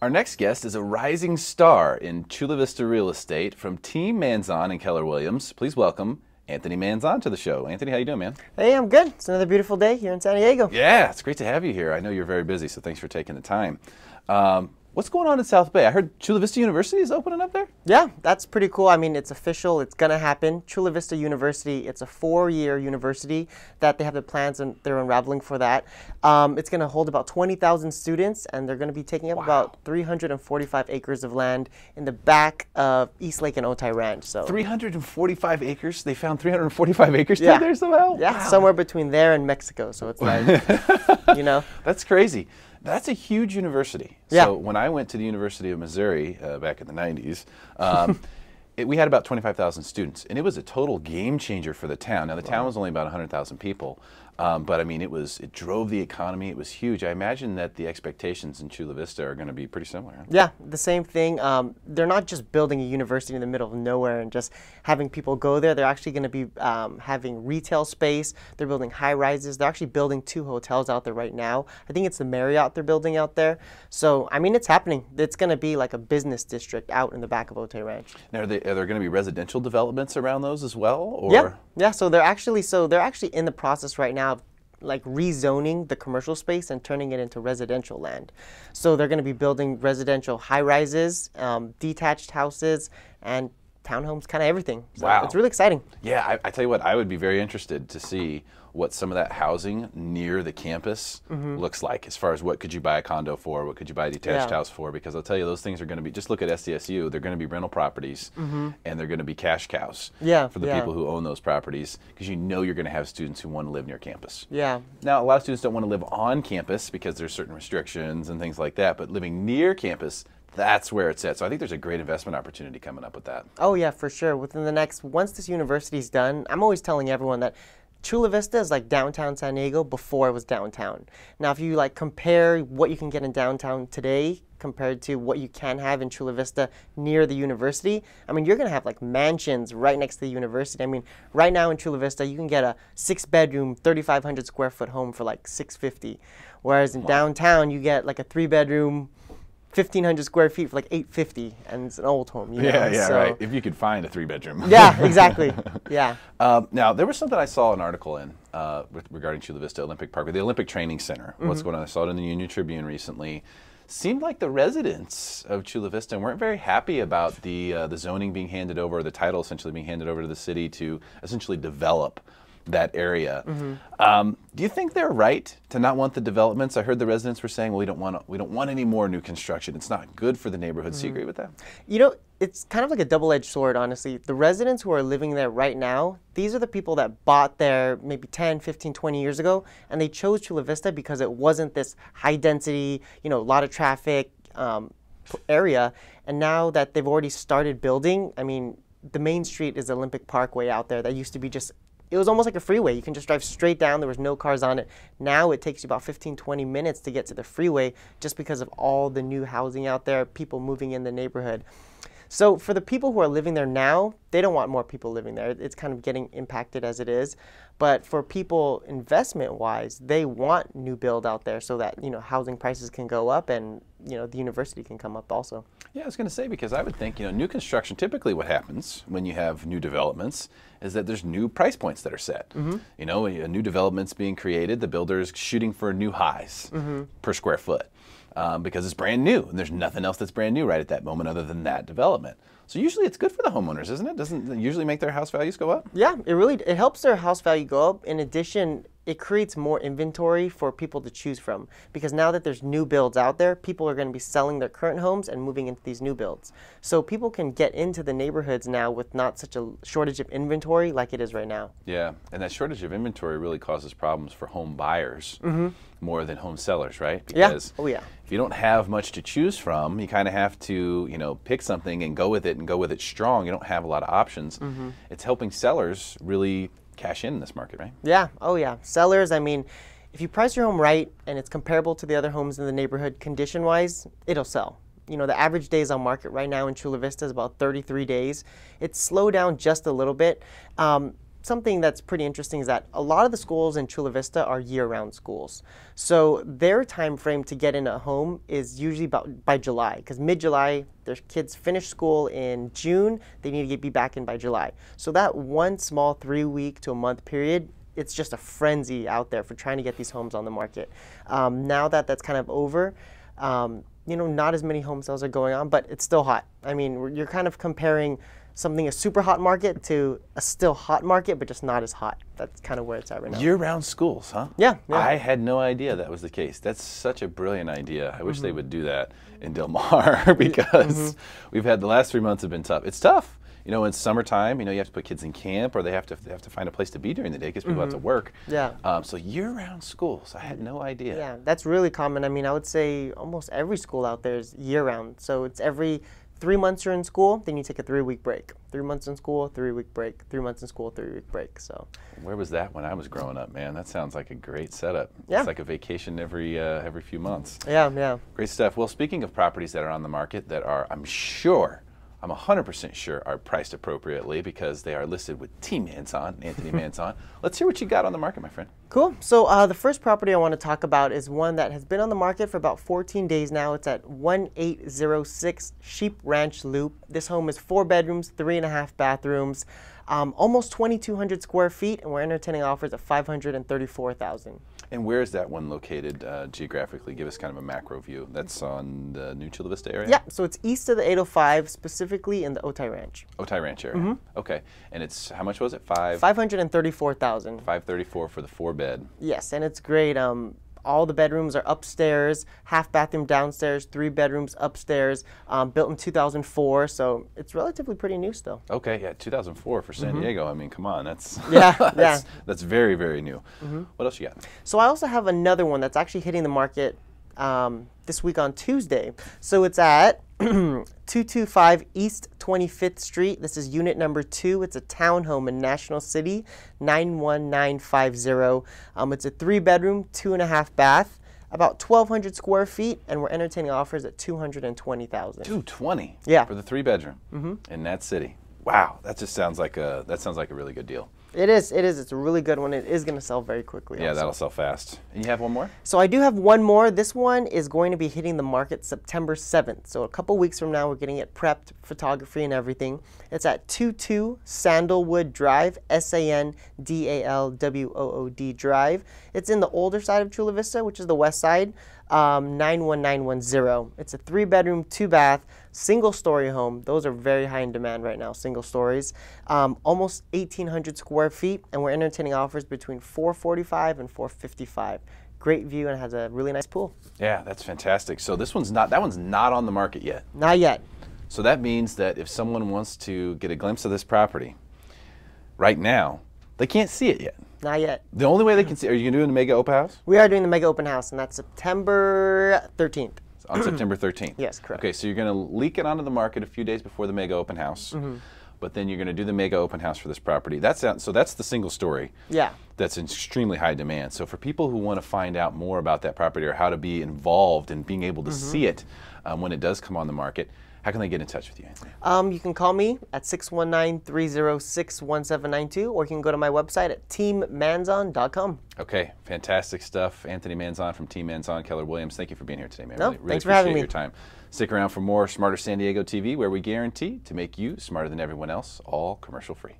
Our next guest is a rising star in Chula Vista real estate from Team Manzon and Keller Williams. Please welcome Anthony Manzon to the show. Anthony, how you doing, man? Hey, I'm good. It's another beautiful day here in San Diego. Yeah, it's great to have you here. I know you're very busy, so thanks for taking the time. Um, What's going on in South Bay? I heard Chula Vista University is opening up there? Yeah, that's pretty cool. I mean, it's official, it's going to happen. Chula Vista University, it's a four year university that they have the plans and they're unraveling for that. Um, it's going to hold about 20,000 students and they're going to be taking up wow. about 345 acres of land in the back of East Lake and Otay Ranch. So 345 acres? They found 345 acres yeah. there somehow? Yeah, wow. somewhere between there and Mexico. So it's like, you know. That's crazy. That's a huge university. Yeah. So when I went to the University of Missouri uh, back in the 90s, um, it, we had about 25,000 students, and it was a total game changer for the town. Now, the wow. town was only about 100,000 people, um, but I mean, it was it drove the economy. It was huge. I imagine that the expectations in Chula Vista are going to be pretty similar. Huh? Yeah, the same thing. Um, they're not just building a university in the middle of nowhere and just having people go there. They're actually going to be um, having retail space. They're building high rises. They're actually building two hotels out there right now. I think it's the Marriott they're building out there. So I mean, it's happening. It's going to be like a business district out in the back of Ote Ranch. Now, are, they, are there going to be residential developments around those as well? Or? Yeah, yeah. So they're actually so they're actually in the process right now like rezoning the commercial space and turning it into residential land. So they're going to be building residential high rises, um, detached houses, and townhomes, kind of everything. So wow. It's really exciting. Yeah, I, I, tell you what, I would be very interested to see what some of that housing near the campus mm-hmm. looks like as far as what could you buy a condo for, what could you buy a detached yeah. house for, because I'll tell you those things are going to be just look at SDSU, they're going to be rental properties mm-hmm. and they're going to be cash cows yeah, for the yeah. people who own those properties because you know you're going to have students who want to live near campus. Yeah. Now, a lot of students don't want to live on campus because there's certain restrictions and things like that, but living near campus that's where it's at. So I think there's a great investment opportunity coming up with that. Oh yeah, for sure. Within the next once this university's done, I'm always telling everyone that Chula Vista is like downtown San Diego before it was downtown. Now, if you like compare what you can get in downtown today compared to what you can have in Chula Vista near the university, I mean, you're gonna have like mansions right next to the university. I mean, right now in Chula Vista, you can get a six bedroom, 3,500 square foot home for like 650. Whereas in wow. downtown, you get like a three bedroom, 1500 square feet for like 850 and it's an old home you know? yeah yeah so, right if you could find a three bedroom yeah exactly yeah um, now there was something i saw an article in uh, with, regarding chula vista olympic park the olympic training center mm-hmm. what's going on i saw it in the union tribune recently seemed like the residents of chula vista weren't very happy about the, uh, the zoning being handed over or the title essentially being handed over to the city to essentially develop that area. Mm-hmm. Um, do you think they're right to not want the developments? I heard the residents were saying, "Well, we don't want we don't want any more new construction. It's not good for the neighborhoods." Mm-hmm. Do you agree with that? You know, it's kind of like a double-edged sword, honestly. The residents who are living there right now, these are the people that bought there maybe 10, 15, 20 years ago, and they chose Chula Vista because it wasn't this high density, you know, a lot of traffic um, area. And now that they've already started building, I mean, the main street is Olympic Parkway out there that used to be just it was almost like a freeway. You can just drive straight down. There was no cars on it. Now it takes you about 15, 20 minutes to get to the freeway just because of all the new housing out there, people moving in the neighborhood. So for the people who are living there now, they don't want more people living there. It's kind of getting impacted as it is. But for people investment wise, they want new build out there so that, you know, housing prices can go up and, you know, the university can come up also. Yeah, I was going to say because I would think you know new construction typically what happens when you have new developments is that there's new price points that are set. Mm-hmm. You know, a new development's being created, the builder's shooting for new highs mm-hmm. per square foot um, because it's brand new and there's nothing else that's brand new right at that moment other than that development. So usually it's good for the homeowners, isn't it? Doesn't it usually make their house values go up? Yeah, it really it helps their house value go up. In addition, it creates more inventory for people to choose from because now that there's new builds out there, people are going to be selling their current homes and moving into these new builds. So people can get into the neighborhoods now with not such a shortage of inventory like it is right now. Yeah, and that shortage of inventory really causes problems for home buyers mm -hmm. more than home sellers, right? Because yeah. Oh yeah. If you don't have much to choose from, you kind of have to, you know, pick something and go with it and go with it strong. You don't have a lot of options. Mm -hmm. It's helping sellers really cash in this market, right? Yeah. Oh, yeah. Sellers, I mean, if you price your home right and it's comparable to the other homes in the neighborhood condition wise, it'll sell. You know, the average days on market right now in Chula Vista is about 33 days. It's slowed down just a little bit. Um, something that's pretty interesting is that a lot of the schools in Chula Vista are year-round schools. So their time frame to get in a home is usually about by July, because mid-July their kids finish school in June. They need to get, be back in by July. So that one small three-week to a month period it's just a frenzy out there for trying to get these homes on the market. Um, now that that's kind of over, um, you know, not as many home sales are going on, but it's still hot. I mean, you're kind of comparing something a super hot market to a still hot market, but just not as hot. That's kind of where it's at right now. Year-round schools, huh? Yeah, yeah, I had no idea that was the case. That's such a brilliant idea. I wish mm -hmm. they mm-hmm. would do that in Del Mar because mm -hmm. we've had the last three months have been tough. It's tough. You know, in summertime, you know, you have to put kids in camp, or they have to they have to find a place to be during the day because people mm -hmm. have to mm-hmm. work. Yeah. Um, so year-round schools, I had no idea. Yeah, that's really common. I mean, I would say almost every school out there is year-round. So it's every three months you're in school, then you take a three week break. Three months in school, three week break. Three months in school, three week break. So. Where was that when I was growing up, man? That sounds like a great setup. Yeah. It's like a vacation every uh, every few months. Yeah, yeah. Great stuff. Well, speaking of properties that are on the market that are, I'm sure, I'm 100% sure are priced appropriately because they are listed with T Manson, Anthony Manson. Let's hear what you got on the market, my friend. Cool. So uh, the first property I want to talk about is one that has been on the market for about 14 days now. It's at 1806 Sheep Ranch Loop. This home is four bedrooms, three and a half bathrooms, um, almost 2,200 square feet, and we're entertaining offers at 534,000. And where is that one located uh, geographically? Give us kind of a macro view. That's on the New Chula Vista area? Yeah, so it's east of the 805, specifically in the Otay Ranch. Otay Ranch area. Mm -hmm. Okay. And it's, how much was it? Five? 534,000. 534 for the four bed. Yes, and it's great. Um, all the bedrooms are upstairs, half bathroom downstairs, three bedrooms upstairs, um, built in 2004. So it's relatively pretty new still. Okay, yeah, 2004 for San mm -hmm. Diego. I mean, come on, that's yeah, that's, yeah. that's very, very new. Mm -hmm. What else you got? So I also have another one that's actually hitting the market um, this week on Tuesday. So it's at 225 East 25th Street. This is unit number two. It's a townhome in National City, 91950. Um, it's a three bedroom, two and a half bath, about 1,200 square feet, and we're entertaining offers at 220000 220 Yeah. For the three bedroom mm -hmm. in that city. Wow, that just sounds like a that sounds like a really good deal. It is. It is. It's a really good one. It is going to sell very quickly. Yeah, also. that'll sell fast. And you have one more? So I do have one more. This one is going to be hitting the market September 7th. So a couple weeks from now, we're getting it prepped, photography and everything. It's at 22 Sandalwood Drive, S-A-N-D-A-L-W-O-O-D Drive. It's in the older side of Chula Vista, which is the west side um, 91910. It's a three bedroom, two bath, single story home. Those are very high in demand right now, single stories. Um, almost 1,800 square feet, and we're entertaining offers between 445 and 455 great view and has a really nice pool. Yeah, that's fantastic. So this one's not that one's not on the market yet. Not yet. So that means that if someone wants to get a glimpse of this property right now, they can't see it yet. Not yet. The only way they can see, are you doing the mega open house? We are doing the mega open house, and that's September 13th. on September 13th. Yes, correct. Okay, so you're going to leak it onto the market a few days before the mega open house. Mm -hmm but then you're going to do the mega open house for this property. That's out, so that's the single story. Yeah. That's in extremely high demand. So for people who want to find out more about that property or how to be involved in being able to mm -hmm. see it um, when it does come on the market, how can they get in touch with you, Um, you can call me at 619-306-1792 or you can go to my website at teammanzon.com. Okay, fantastic stuff. Anthony Manzon from Team Manzon, Keller Williams. Thank you for being here today, man. No, really, really thanks for having me. your time. Stick around for more Smarter San Diego TV, where we guarantee to make you smarter than everyone else, all commercial free.